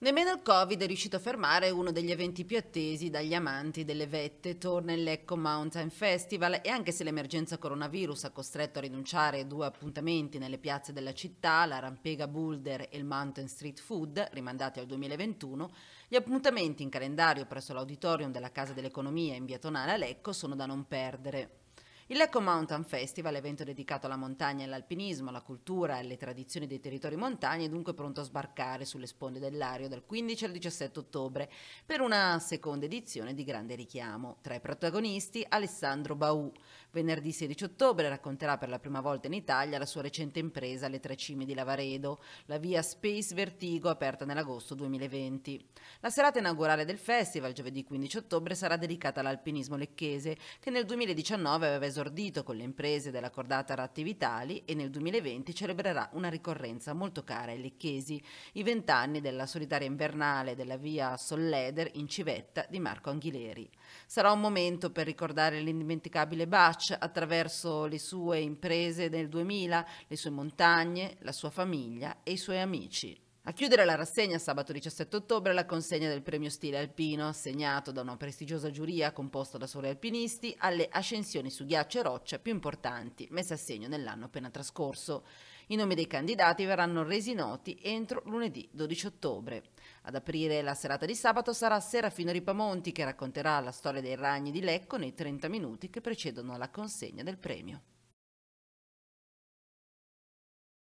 Nemmeno il Covid è riuscito a fermare uno degli eventi più attesi dagli amanti delle vette. Torna il Lecco Mountain Festival e anche se l'emergenza coronavirus ha costretto a rinunciare a due appuntamenti nelle piazze della città, la Rampega Boulder e il Mountain Street Food, rimandati al 2021, gli appuntamenti in calendario presso l'auditorium della Casa dell'Economia in via Tonale a Lecco sono da non perdere. Il Lecco Mountain Festival, evento dedicato alla montagna e all'alpinismo, alla cultura e alle tradizioni dei territori montani, è dunque pronto a sbarcare sulle sponde dell'Ario dal 15 al 17 ottobre per una seconda edizione di grande richiamo. Tra i protagonisti Alessandro Baù. Venerdì 16 ottobre racconterà per la prima volta in Italia la sua recente impresa alle tre cime di Lavaredo, la via Space Vertigo aperta nell'agosto 2020. La serata inaugurale del festival, giovedì 15 ottobre, sarà dedicata all'alpinismo lecchese che nel 2019 aveva esortato esordito con le imprese della cordata Ratti Vitali e nel 2020 celebrerà una ricorrenza molto cara ai lecchesi, i vent'anni della solitaria invernale della via Solleder in Civetta di Marco Anghileri. Sarà un momento per ricordare l'indimenticabile Bach attraverso le sue imprese del 2000, le sue montagne, la sua famiglia e i suoi amici. A chiudere la rassegna sabato 17 ottobre la consegna del premio Stile Alpino, assegnato da una prestigiosa giuria composta da soli alpinisti, alle ascensioni su ghiaccio e roccia più importanti messe a segno nell'anno appena trascorso. I nomi dei candidati verranno resi noti entro lunedì 12 ottobre. Ad aprire la serata di sabato sarà Serafino Ripamonti che racconterà la storia dei ragni di Lecco nei 30 minuti che precedono la consegna del premio.